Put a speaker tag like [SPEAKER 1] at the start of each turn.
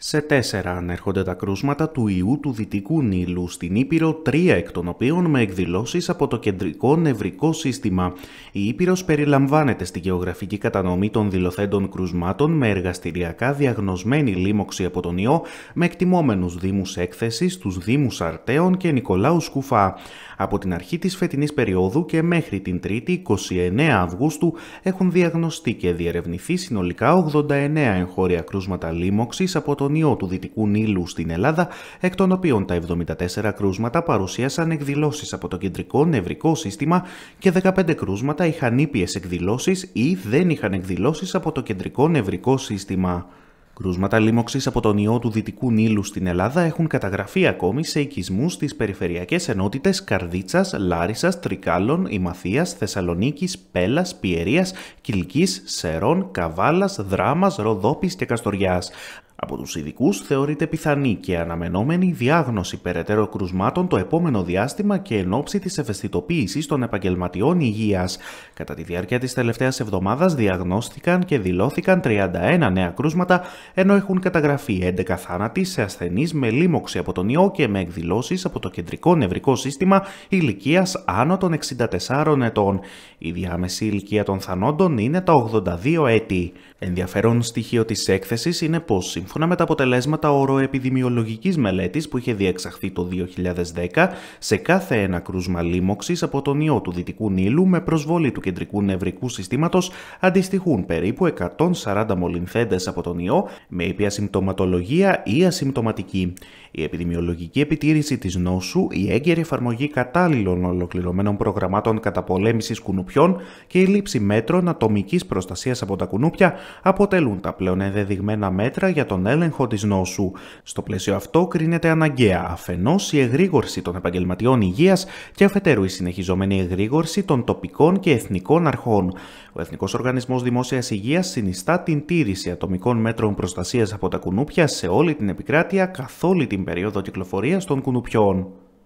[SPEAKER 1] Σε τέσσερα ανέρχονται τα κρούσματα του ιού του Δυτικού Νείλου στην Ήπειρο, τρία εκ των οποίων με εκδηλώσεις από το κεντρικό νευρικό σύστημα. Η Ήπειρος περιλαμβάνεται στη γεωγραφική κατανομή των δηλωθέντων κρούσματων με εργαστηριακά διαγνωσμένη λίμωξη από τον ιό, με εκτιμόμενους δήμους έκθεσης, τους δήμους Αρτέων και Νικολάου Σκουφά. Από την αρχή της φετινής περίοδου και μέχρι την 3 29 Αυγούστου έχουν διαγνωστεί και διερευνηθεί συνολικά 89 εγχώρια κρούσματα λίμωξης από τον Αντώνιο του Δυτικού Νείλου στην Ελλάδα, εκ των οποίων τα 74 κρούσματα παρουσίασαν εκδηλώσεις από το κεντρικό νευρικό σύστημα και 15 κρούσματα είχαν τον ιότιου δυτικού Νήλου στην Ελλάδα έχουν καταγραφεί ακόμη σε κισμού τι περιφερειακέ ενότητε Καδίτσα, Λάρισα, Τρικάλων, ή δεν είχαν εκδηλωσει από το κεντρικό νευρικό σύστημα. Κρούσματα λίμωξης από τον ιό του Δυτικού Νείλου στην Ελλάδα έχουν καταγραφεί ακόμη σε οικισμούς στις περιφερειακές ενότητες Καρδίτσας, Λάρισας, Τρικάλων, Ημαθία, Θεσσαλονίκης, πελα Πιερίας, Κυλική, Σερών, Καβάλας, Δράμας, Ροδόπης και Καστοριάς. Από τους ειδικούς θεωρείται πιθανή και αναμενόμενη διάγνωση περαιτέρω κρουσμάτων το επόμενο διάστημα και εν ώψη της ευαισθητοποίησης των επαγγελματιών υγείας. Κατά τη διάρκεια της τελευταίας εβδομάδας διαγνώστηκαν και δηλώθηκαν 31 νέα κρούσματα, ενώ έχουν καταγραφεί 11 θάνατοι σε ασθενείς με λίμωξη από τον ιό και με εκδηλώσεις από το κεντρικό νευρικό σύστημα ηλικίας άνω των 64 ετών. Η διάμεση ηλικία των θανόντων είναι τα 82 έτη. Ενδιαφέρον στοιχείο της έκθεσης είναι πως Σύμφωνα με τα αποτελέσματα οροεπιδημιολογικής μελέτης που είχε διεξαχθεί το 2010 σε κάθε ένα κρούσμα λίμωξης από τον ιό του Δυτικού Νείλου με προσβολή του κεντρικού νευρικού συστήματος αντιστοιχούν περίπου 140 μολυνθέντες από τον ιό με ήπια συμπτωματολογία ή ασυμπτωματική. Η επιδημιολογική επιτήρηση της νόσου, η έγκαιρη εφαρμογή κατάλληλων ολοκληρωμένων προγραμμάτων καταπολέμησης κουνουπιών και η λήψη μέτρων ατομικής προστασίας από τα κουνούπια αποτελούν τα πλέον ενδεδειγμένα μέτρα για τον τον έλεγχο νόσου. Στο πλαίσιο αυτό κρίνεται αναγκαία αφενός η εγρήγορση των επαγγελματιών υγείας και αφετέρου η συνεχιζόμενη εγρήγορση των τοπικών και εθνικών αρχών. Ο Εθνικός Οργανισμός Δημόσιας Υγείας συνιστά την τήρηση ατομικών μέτρων προστασίας από τα κουνούπια σε όλη την επικράτεια καθ' όλη την περίοδο κυκλοφορίας των κουνουπιών.